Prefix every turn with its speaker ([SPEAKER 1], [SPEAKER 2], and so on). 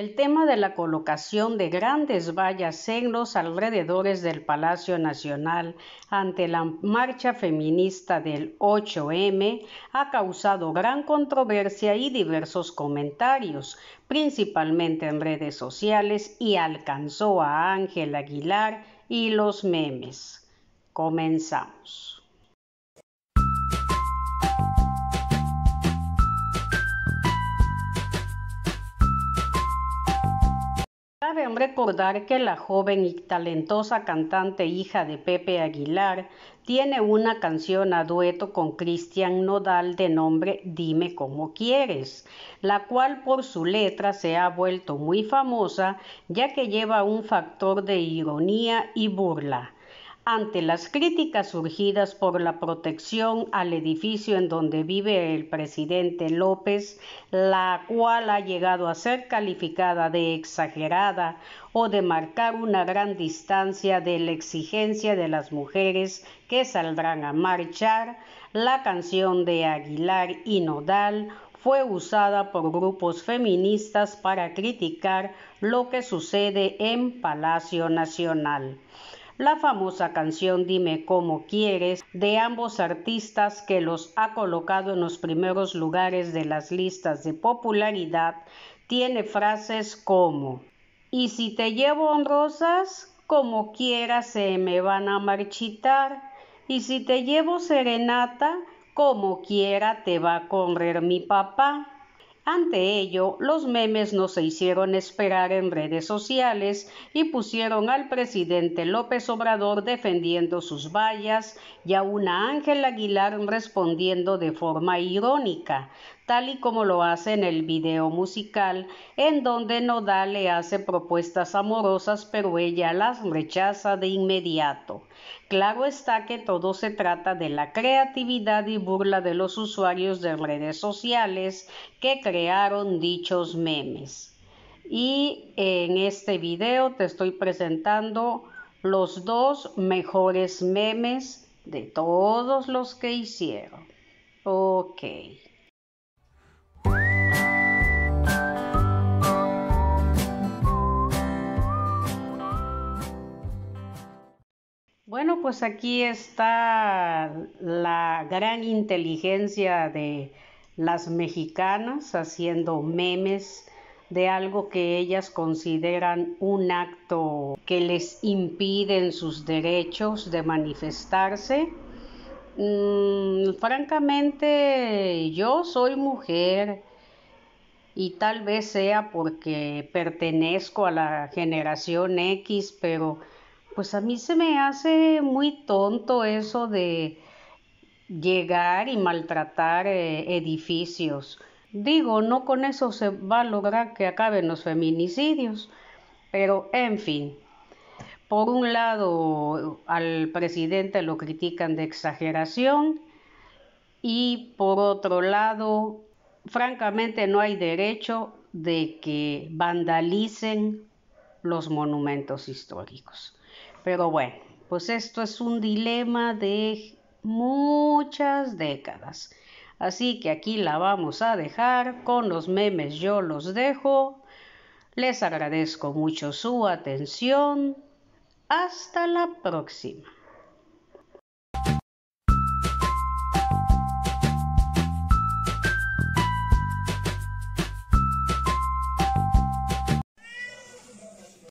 [SPEAKER 1] El tema de la colocación de grandes vallas en los alrededores del Palacio Nacional ante la marcha feminista del 8M ha causado gran controversia y diversos comentarios, principalmente en redes sociales, y alcanzó a Ángel Aguilar y los memes. Comenzamos. Cabe recordar que la joven y talentosa cantante hija de Pepe Aguilar tiene una canción a dueto con Cristian Nodal de nombre Dime Como quieres, la cual por su letra se ha vuelto muy famosa ya que lleva un factor de ironía y burla ante las críticas surgidas por la protección al edificio en donde vive el presidente López, la cual ha llegado a ser calificada de exagerada o de marcar una gran distancia de la exigencia de las mujeres que saldrán a marchar, la canción de Aguilar y Nodal fue usada por grupos feministas para criticar lo que sucede en Palacio Nacional la famosa canción Dime cómo quieres de ambos artistas que los ha colocado en los primeros lugares de las listas de popularidad, tiene frases como Y si te llevo rosas, como quiera se me van a marchitar, y si te llevo serenata, como quiera te va a correr mi papá. Ante ello, los memes no se hicieron esperar en redes sociales y pusieron al presidente López Obrador defendiendo sus vallas y a una Ángela Aguilar respondiendo de forma irónica, tal y como lo hace en el video musical, en donde Nodal le hace propuestas amorosas pero ella las rechaza de inmediato. Claro está que todo se trata de la creatividad y burla de los usuarios de redes sociales que crearon dichos memes. Y en este video te estoy presentando los dos mejores memes de todos los que hicieron. Ok. Bueno, pues aquí está la gran inteligencia de las mexicanas haciendo memes de algo que ellas consideran un acto que les impiden sus derechos de manifestarse. Mm, francamente, yo soy mujer y tal vez sea porque pertenezco a la generación X, pero pues a mí se me hace muy tonto eso de llegar y maltratar eh, edificios. Digo, no con eso se va a lograr que acaben los feminicidios, pero en fin. Por un lado, al presidente lo critican de exageración y por otro lado, francamente no hay derecho de que vandalicen los monumentos históricos. Pero bueno, pues esto es un dilema de muchas décadas. Así que aquí la vamos a dejar, con los memes yo los dejo. Les agradezco mucho su atención. Hasta la próxima.